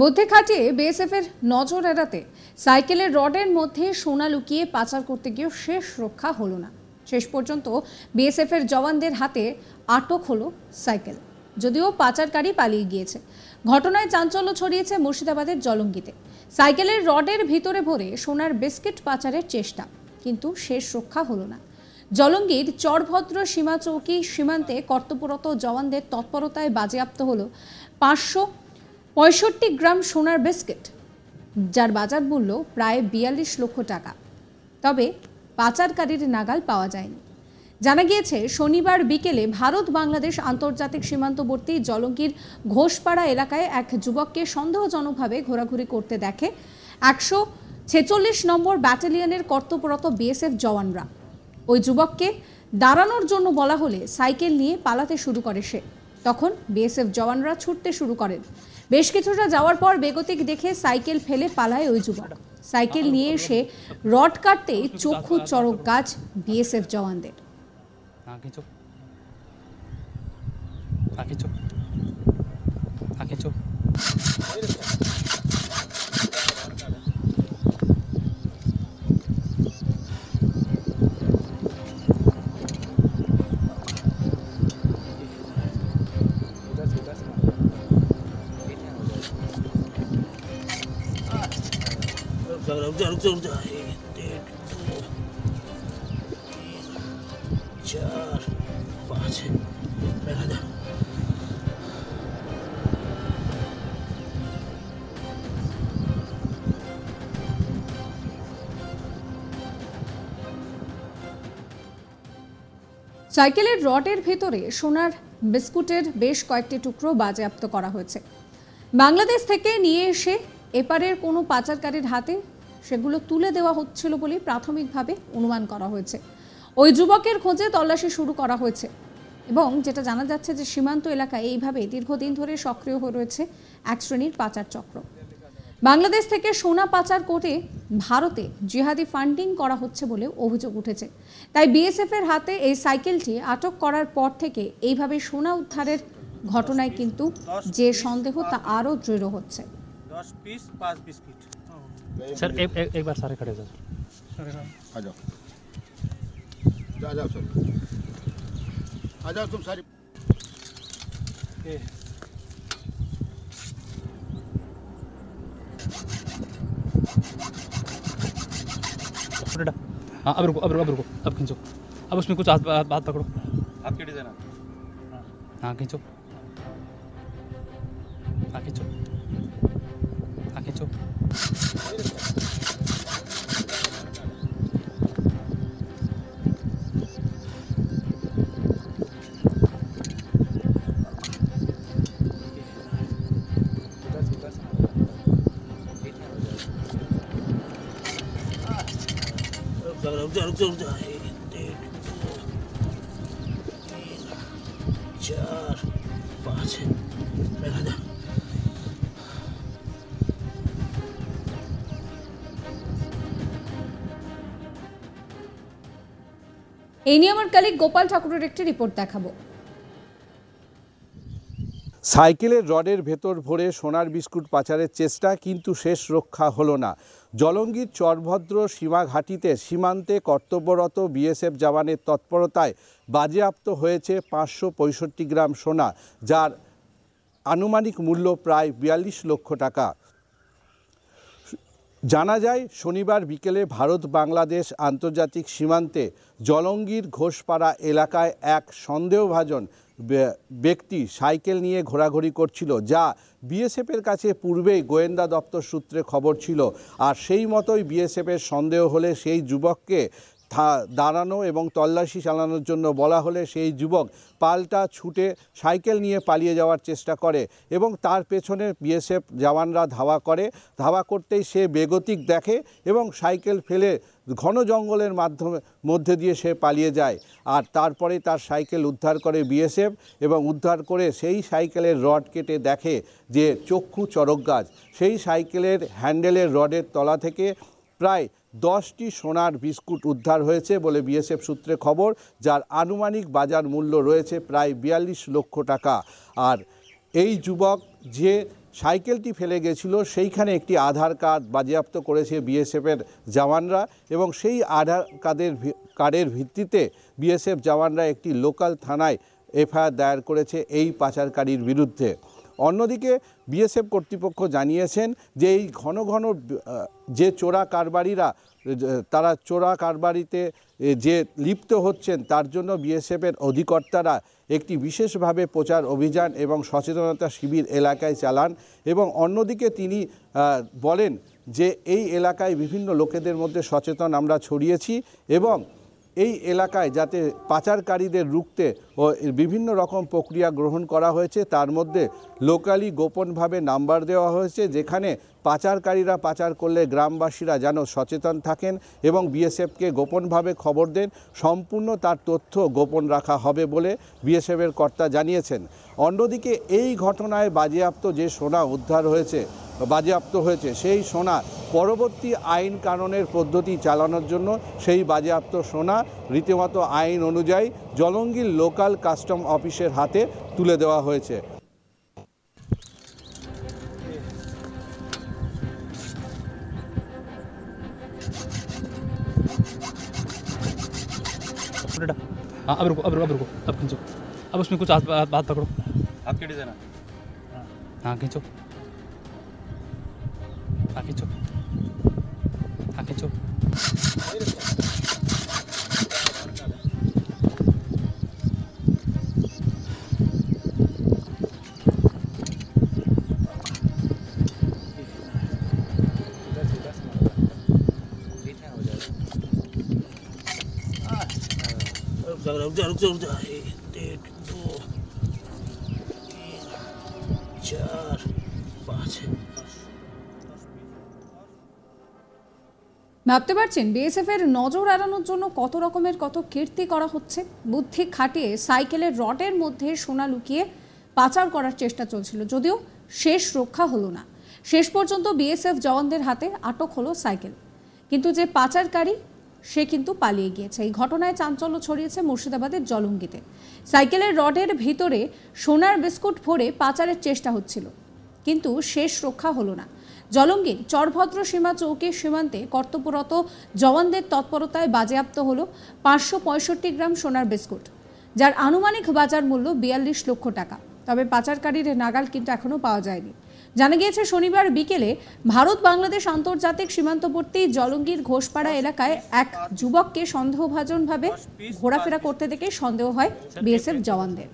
বুদ্ধি খাটিয়ে বিএসএফের নজর এড়াতে সাইকেলের রডের মধ্যে সোনা লুকিয়ে পাচার করতে গিয়েও শেষ রক্ষা হলো না শেষ পর্যন্ত বিএসএফের জওয়ানদের হাতে আটক হলো সাইকেল যদিও পাচারকারী পালিয়ে গিয়েছে ঘটনায় চাঞ্চল্য ছড়িয়েছে মুর্শিদাবাদের জলঙ্গিতে সাইকেলের রডের ভিতরে ভরে সোনার বিস্কিট পাচারের চেষ্টা কিন্তু শেষ রক্ষা হলো না জলঙ্গির চরভদ্র সীমা চৌকি সীমান্তে কর্তব্যরত জওয়ানদের তৎপরতায় বাজেয়াপ্ত হলো পাঁচশো পঁয়ষট্টি গ্রাম সোনার বিস্কিট যার বাজার মূল্য প্রায় বিয়াল্লিশ লক্ষ টাকা তবে পাচারকারীর নাগাল পাওয়া যায়নি জানা গিয়েছে শনিবার বিকেলে ভারত বাংলাদেশ আন্তর্জাতিক সীমান্তবর্তী জলঙ্গির ঘোষপাড়া এলাকায় এক যুবককে সন্দেহজনকভাবে ঘোরাঘুরি করতে দেখে একশো ছেচল্লিশ নম্বর ব্যাটালিয়নের কর্তব্যরত বিএসএফ জওয়ানরা ওই যুবককে দাঁড়ানোর জন্য বলা হলে সাইকেল নিয়ে পালাতে শুরু করে সে তখন বিএসএফ জওয়ানরা ছুটতে শুরু করেন বেশ কিছুটা যাওয়ার পর বেগতিক দেখে সাইকেল ফেলে পালায় ওই যুবক সাইকেল নিয়ে এসে রড কাটতে চক্ষু চড়ক গাছ বিএসএফ জওয়ানদের সাইকেলের রডের ভেতরে সোনার বিস্কুটের বেশ কয়েকটি টুকরো বাজেয়াপ্ত করা হয়েছে বাংলাদেশ থেকে নিয়ে এসে এপারের কোনো পাচারকারীর হাতে সেগুলো তুলে দেওয়া হচ্ছিল বলে প্রাথমিকভাবে অনুমান করা হয়েছে ওই যুবকের খোঁজে তল্লাশি শুরু করা হয়েছে এবং যেটা জানা যাচ্ছে যে সীমান্ত এলাকায় এইভাবে দীর্ঘদিন ধরে সক্রিয় হয়ে রয়েছে এক শ্রেণীর পাচার চক্র বাংলাদেশ থেকে সোনা পাচার করে ভারতে জিহাদি ফান্ডিং করা হচ্ছে বলে অভিযোগ উঠেছে তাই বিএসএফ এর হাতে এই সাইকেলটি আটক করার পর থেকে এইভাবে সোনা উদ্ধারের ঘটনায় কিন্তু যে সন্দেহ তা আরও দৃঢ় হচ্ছে দশ পিস পাঁচ বিস্কিট सर एक एक, एक बार सारे खड़े सर आ जाओ जा जाओ सर आ जाओ तुम सारे हाँ अब रुको अब रुको अब रुको अब खींचो अब उसमें कुछ हाथ पकड़ो आपके डिजाइन हाँ खींचो रुक जा এই নিয়ে আমার কালিক গোপাল ঠাকুরের একটি রিপোর্ট দেখাবো সাইকেলের রডের ভেতর ভরে সোনার বিস্কুট পাচারের চেষ্টা কিন্তু শেষ রক্ষা হলো না জলঙ্গির চরভদ্র সীমাঘাটিতে সীমান্তে কর্তব্যরত বিএসএফ জওয়ানের তৎপরতায় বাজেয়াপ্ত হয়েছে পাঁচশো পঁয়ষট্টি গ্রাম সোনা যার আনুমানিক মূল্য প্রায় বিয়াল্লিশ লক্ষ টাকা জানা যায় শনিবার বিকেলে ভারত বাংলাদেশ আন্তর্জাতিক সীমান্তে জলঙ্গির ঘোষপাড়া এলাকায় এক সন্দেহভাজন ব্যক্তি সাইকেল নিয়ে ঘোরাঘুরি করছিল যা বিএসএফের কাছে পূর্বেই গোয়েন্দা দপ্তর সূত্রে খবর ছিল আর সেই মতোই বিএসএফের সন্দেহ হলে সেই যুবককে দাঁড়ানো এবং তল্লাশি চালানোর জন্য বলা হলে সেই যুবক পাল্টা ছুটে সাইকেল নিয়ে পালিয়ে যাওয়ার চেষ্টা করে এবং তার পেছনে বিএসএফ জওয়ানরা ধাওয়া করে ধাওয়া করতেই সে বেগতিক দেখে এবং সাইকেল ফেলে ঘন জঙ্গলের মাধ্যমে মধ্যে দিয়ে সে পালিয়ে যায় আর তারপরে তার সাইকেল উদ্ধার করে বিএসএফ এবং উদ্ধার করে সেই সাইকেলের রড কেটে দেখে যে চক্ষু চরক গাছ সেই সাইকেলের হ্যান্ডেলের রডের তলা থেকে প্রায় দশটি সোনার বিস্কুট উদ্ধার হয়েছে বলে বিএসএফ সূত্রে খবর যার আনুমানিক বাজার মূল্য রয়েছে প্রায় বিয়াল্লিশ লক্ষ টাকা আর এই যুবক যে সাইকেলটি ফেলে গেছিল সেইখানে একটি আধার কার্ড বাজেয়াপ্ত করেছে বিএসএফের জওয়ানরা এবং সেই আধার কার্ডের কার্ডের ভিত্তিতে বিএসএফ জওয়ানরা একটি লোকাল থানায় এফআইআর দায়ের করেছে এই পাচারকারীর বিরুদ্ধে অন্যদিকে বিএসএফ কর্তৃপক্ষ জানিয়েছেন যে এই ঘন ঘন যে চোরা কারবারিরা তারা চোরা কারবারিতে যে লিপ্ত হচ্ছেন তার জন্য বিএসএফের অধিকর্তারা একটি বিশেষভাবে প্রচার অভিযান এবং সচেতনতা শিবির এলাকায় চালান এবং অন্যদিকে তিনি বলেন যে এই এলাকায় বিভিন্ন লোকেদের মধ্যে সচেতন আমরা ছড়িয়েছি এবং এই এলাকায় যাতে পাচারকারীদের রুখতে ও বিভিন্ন রকম প্রক্রিয়া গ্রহণ করা হয়েছে তার মধ্যে লোকালি গোপনভাবে নাম্বার দেওয়া হয়েছে যেখানে পাচারকারীরা পাচার করলে গ্রামবাসীরা যেন সচেতন থাকেন এবং বিএসএফকে গোপনভাবে খবর দেন সম্পূর্ণ তার তথ্য গোপন রাখা হবে বলে বিএসএফের কর্তা জানিয়েছেন অন্যদিকে এই ঘটনায় বাজেয়াপ্ত যে সোনা উদ্ধার হয়েছে বাজেয়াপ্ত হয়েছে সেই সোনা পরবর্তী আইন কানুনের পদ্ধতি চালানোর জন্য সেই বাজেয়াপ্ত সোনা রীতিমতো আইন অনুযায়ী জলঙ্গির লোকাল কাস্টম অফিসের হাতে তুলে দেওয়া হয়েছে रुको हाँ अब रुको अब रुको अब रुको अब खींचो अब उसमें कुछ बात पकड़ो आपके डिज़ाइन है हाँ खींचो हाँ खींचो हाँ खींचो ভাবতে পারছেন বিএসএফ এর নজর এড়ানোর জন্য কত রকমের কত কীর্তি করা হচ্ছে বুদ্ধি খাটিয়ে সাইকেলের রডের মধ্যে সোনা লুকিয়ে পাচার করার চেষ্টা চলছিল যদিও শেষ রক্ষা হলো না শেষ পর্যন্ত বিএসএফ জওয়ানদের হাতে আটক হলো সাইকেল কিন্তু যে পাচারকারী সে কিন্তু পালিয়ে গিয়েছে এই ঘটনায় চাঞ্চল্য ছড়িয়েছে মুর্শিদাবাদের জলঙ্গিতে সাইকেলের রডের ভিতরে সোনার বিস্কুট ভরে পাচারের চেষ্টা হচ্ছিল কিন্তু শেষ রক্ষা হলো না জলঙ্গির চরভদ্র সীমা চৌকে সীমান্তে কর্তব্যরত জওয়ানদের তৎপরতায় বাজেয়াপ্ত হল পাঁচশো গ্রাম সোনার বিস্কুট যার আনুমানিক বাজার মূল্য বিয়াল্লিশ লক্ষ টাকা তবে পাচারকারীর নাগাল কিন্তু এখনও পাওয়া যায়নি জানা গিয়েছে শনিবার বিকেলে ভারত বাংলাদেশ আন্তর্জাতিক সীমান্তবর্তী জলঙ্গির ঘোষপাড়া এলাকায় এক যুবককে সন্দেহভাজনভাবে ঘোরাফেরা করতে দেখে সন্দেহ হয় বিএসএফ জওয়ানদের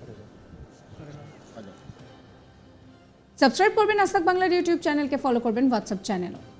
সাবস্ক্রাইব করবেন আসাক বাংলার ইউটিউব চ্যানেলকে ফলো করবেন হোয়াটসঅ্যাপ চ্যানেলও